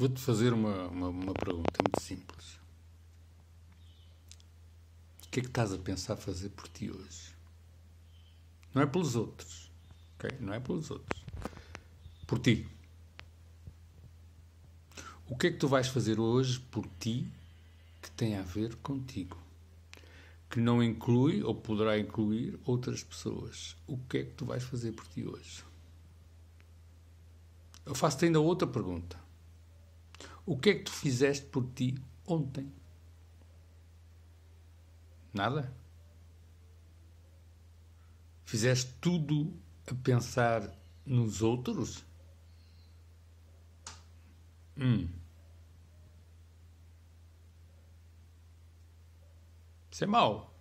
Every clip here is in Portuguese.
vou-te fazer uma, uma, uma pergunta muito simples. O que é que estás a pensar fazer por ti hoje? Não é pelos outros, ok? Não é pelos outros. Por ti. O que é que tu vais fazer hoje por ti que tem a ver contigo? Que não inclui ou poderá incluir outras pessoas. O que é que tu vais fazer por ti hoje? Eu faço-te ainda outra pergunta. O que é que tu fizeste por ti ontem? Nada. Fizeste tudo a pensar nos outros? Hum. Isso é mau.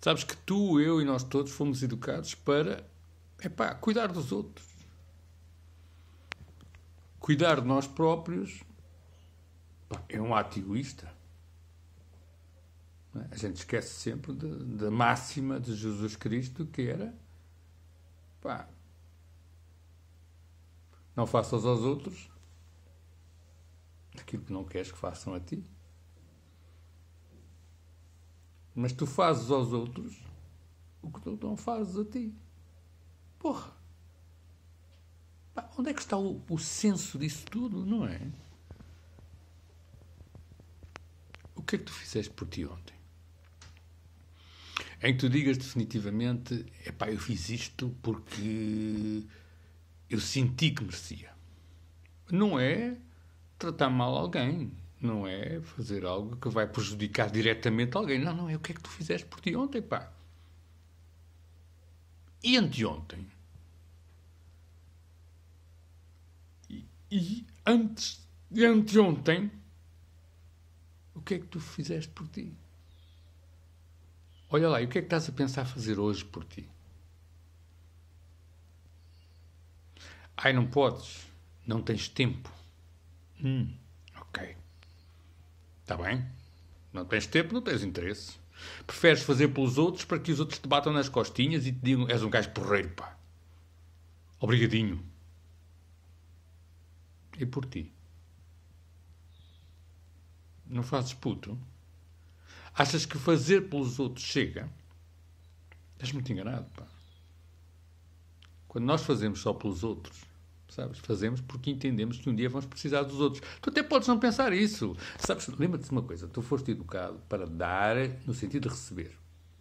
Sabes que tu, eu e nós todos fomos educados para epá, cuidar dos outros cuidar de nós próprios pá, é um ato egoísta. É? A gente esquece sempre da máxima de Jesus Cristo que era pá, não faças aos outros aquilo que não queres que façam a ti. Mas tu fazes aos outros o que tu não fazes a ti. Porra! Onde é que está o, o senso disso tudo, não é? O que é que tu fizeste por ti ontem? Em que tu digas definitivamente: é pá, eu fiz isto porque eu senti que merecia. Não é tratar mal alguém, não é fazer algo que vai prejudicar diretamente alguém. Não, não é o que é que tu fizeste por ti ontem, pá. E anteontem? E antes de anteontem, o que é que tu fizeste por ti? Olha lá, e o que é que estás a pensar fazer hoje por ti? Ai, não podes, não tens tempo. Hum, ok. Está bem? Não tens tempo, não tens interesse. Preferes fazer pelos outros para que os outros te batam nas costinhas e te digam: és um gajo porreiro, pá. Obrigadinho e por ti. Não fazes puto? Achas que fazer pelos outros chega? Estás muito enganado, pá. Quando nós fazemos só pelos outros, sabes? Fazemos porque entendemos que um dia vamos precisar dos outros. Tu até podes não pensar isso. Sabes, lembra-te de uma coisa, tu foste educado para dar no sentido de receber.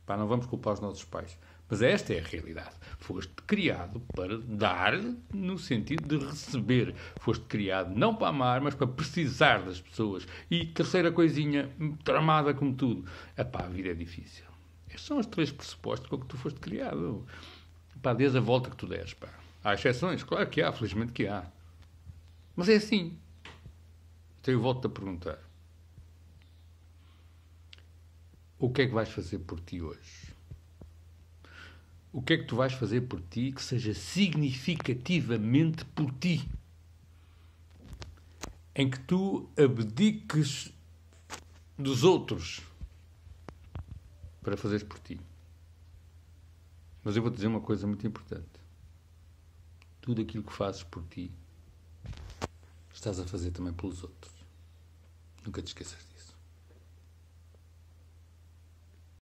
Pá, não vamos culpar os nossos pais. Mas esta é a realidade. Foste criado para dar, no sentido de receber. Foste criado não para amar, mas para precisar das pessoas. E terceira coisinha, tramada como tudo. Epá, a vida é difícil. Estes são os três pressupostos com que tu foste criado. Pá, dês a volta que tu deres, pá. Há exceções, claro que há, felizmente que há. Mas é assim. Então eu volto-te a perguntar. O que é que vais fazer por ti hoje? O que é que tu vais fazer por ti que seja significativamente por ti? Em que tu abdiques dos outros para fazeres por ti. Mas eu vou dizer uma coisa muito importante. Tudo aquilo que fazes por ti, estás a fazer também pelos outros. Nunca te esqueças disso.